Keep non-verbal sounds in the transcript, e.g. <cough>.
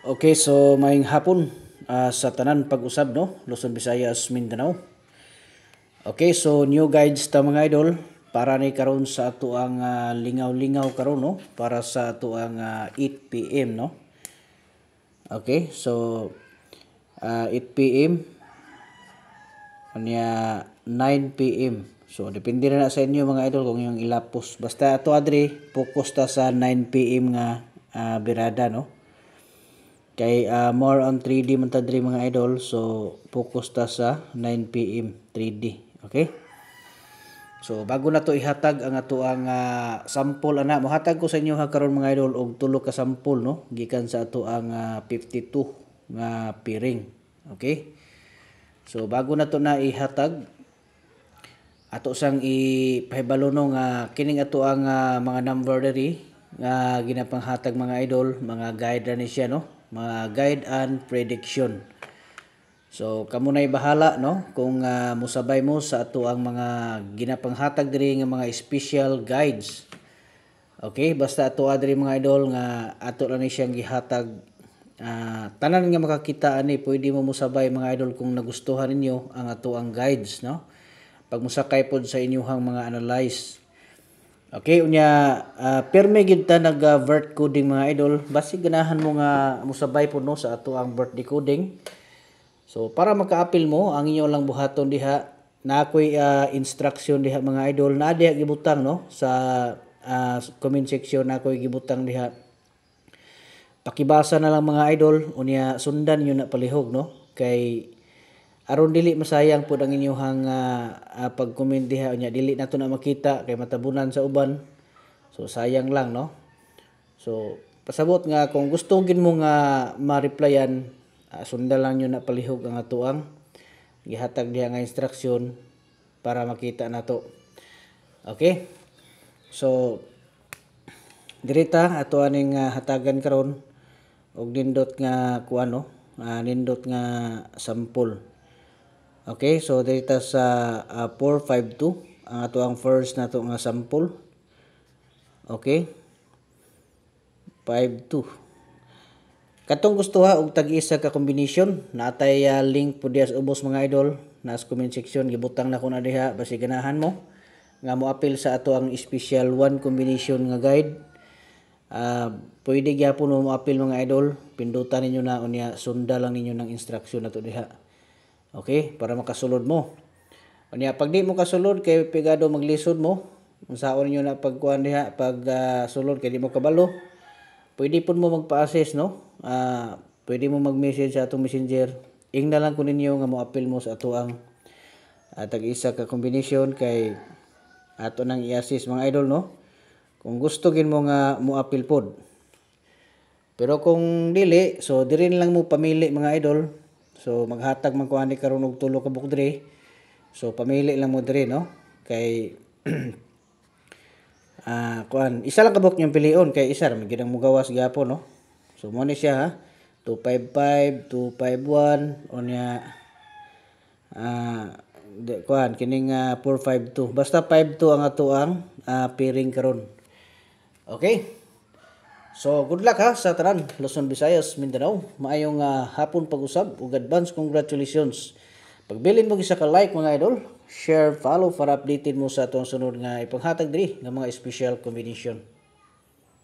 Okay, so maayong hapon uh, sa tanan pag-usab no, Luzon, Visayas, Mindanao. Okay, so new guides ta mga idol para ni karon sa ato ang uh, lingaw-lingaw karon no, para sa ato ang uh, 8 PM no. Okay, so uh, ah, 8 PM niya 9 PM. So depende na, na sa inyo mga idol kung yung ilapos. Basta ato adre focus ta sa 9 PM nga uh, birada no. Kay uh, more on 3D man ta mga idol. So focus ta sa 9 PM 3D. Okay? So bago na to ihatag ang atoang uh, ah, sample ana mohatag ko sa inyo ha karon mga idol og tulo ka sample no gikan sa atoang uh, ah, 52 nga piring. Okay? So bago na to na ihatag ato sang ipahibalo no nga kining atoang uh, mga number diri nga ginapanghatag mga idol, mga guide ni siya no mga guide and prediction. So kamo na bahala no kung uh, musabay mo sa ato ang mga ginapanghatag diri nga mga special guides. Okay, basta ato adri ah, mga idol nga ato lang ni siyang gihatag uh, tanan nga makakita ani pwede mo musabay mga idol kung nagustuhan ninyo ang ato ang guides no. Pag musakay pod sa inyuhang mga analyze Okay, unya uh, ah, pirme gid nag uh, vert coding mga idol. Basi ganahan mo nga musabay puno sa ato ang vert decoding. So para makaapil mo ang inyo lang buhaton diha na koy uh, ah, instruction diha mga idol na diha gibutang no sa uh, comment section na koy gibutang diha. Pakibasa na lang mga idol unya sundan niyo na palihog no kay aron dili masayang pud ang inyong uh, uh, pag-comment diha unya dili nato na makita kay matabunan sa uban. So sayang lang no. So pasabot nga kung gusto gin mo nga ma-replyan uh, ah, sunda lang niyo na palihog ang atuang gihatag diha nga instruction para makita nato. Okay? So dirita ato aning uh, hatagan karon og nindot nga kuano uh, nindot nga sample Okay, so dito sa uh, ah, 452 ang ato ang first na to nga sample. Okay? 52. Katong gusto ha og tag-isa ka combination, natay uh, ah, link pud dias ubos mga idol na comment section gibutang na ko na diha basi ganahan mo nga mo appeal sa ato ang special one combination nga guide. Uh, pwede gyapon mo appeal mga idol, pindutan ninyo na unya sunda lang ninyo ng instruction ato diha. Okay, para makasulod mo. Unya pag di mo kasulod kay pigado maglisod mo, unsaon niyo na pagkuan diha pag uh, sulod kay di mo kabalo. Pwede pud mo magpa assess no. Uh, pwede mo mag-message sa atong messenger. Ing na lang kun ninyo nga mo-appeal mo sa ato ang uh, ah, isa ka combination kay ato nang i assess mga idol no. Kung gusto gin mo nga mo-appeal pod. Pero kung dili, so diri lang mo pamili mga idol. So maghatag man ni karon og tulo ka buok diri. So pamili lang mo diri no. Kay <clears throat> ah kuan, isa lang kabuk yung pilion kay isa ra magidang mugawas gyapon no. So mo ni siya ha. 255, 251 unya ah de, kuan kining uh, ah, 452. Basta 52 ang atoang ang uh, piring karon. Okay. So, good luck ha sa Tanan, Luzon, Visayas, Mindanao. Maayong uh, hapon pag-usab ug advance congratulations. Pagbilin mo isa ka like mga idol, share, follow para updated mo sa atong sunod nga ipanghatag diri nga mga special combination.